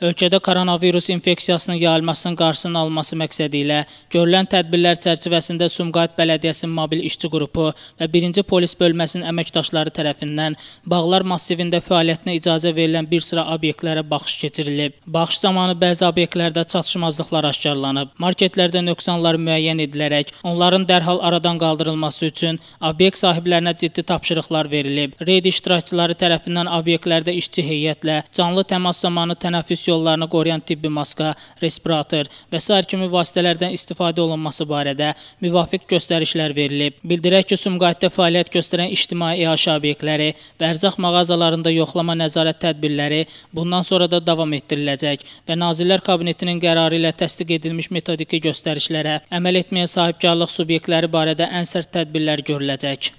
Ölkədə koronavirus infeksiyasının yayılmasının qarşısının alınması məqsədi ilə görülən tədbirlər çərçivəsində Sumqayıt Bələdiyyəsinin mobil işçi qrupu və 1-ci polis bölməsinin əməkdaşları tərəfindən bağlar massivində fəaliyyətinə icazə verilən bir sıra obyektlərə baxış keçirilib. Baxış zamanı bəzi obyektlərdə çatışmazlıqlar aşkarlanıb. Marketlərdə nöqsanlar müəyyən edilərək onların dərhal aradan qaldırılması üçün obyekt sahiblərinə ciddi tapşırıqlar verilib. Reyd iştirakçıları tərəfindən obyektlərdə işçi heyətlə canlı təmas zamanı tənəffüs nəfəs yollarını qoruyan tibbi maska, respirator və s. kimi vasitələrdən istifadə olunması barədə müvafiq göstərişlər verilib. Bildirək ki, Sumqayıtda fəaliyyət göstərən ictimai iaşə e obyektləri və ərzaq mağazalarında yoxlama nəzarət tədbirləri bundan sonra da davam etdiriləcək və Nazirlər Kabinetinin qərarı ilə təsdiq edilmiş metodiki göstərişlərə əməl etməyə sahibkarlıq subyektləri barədə ən sərt tədbirlər görüləcək.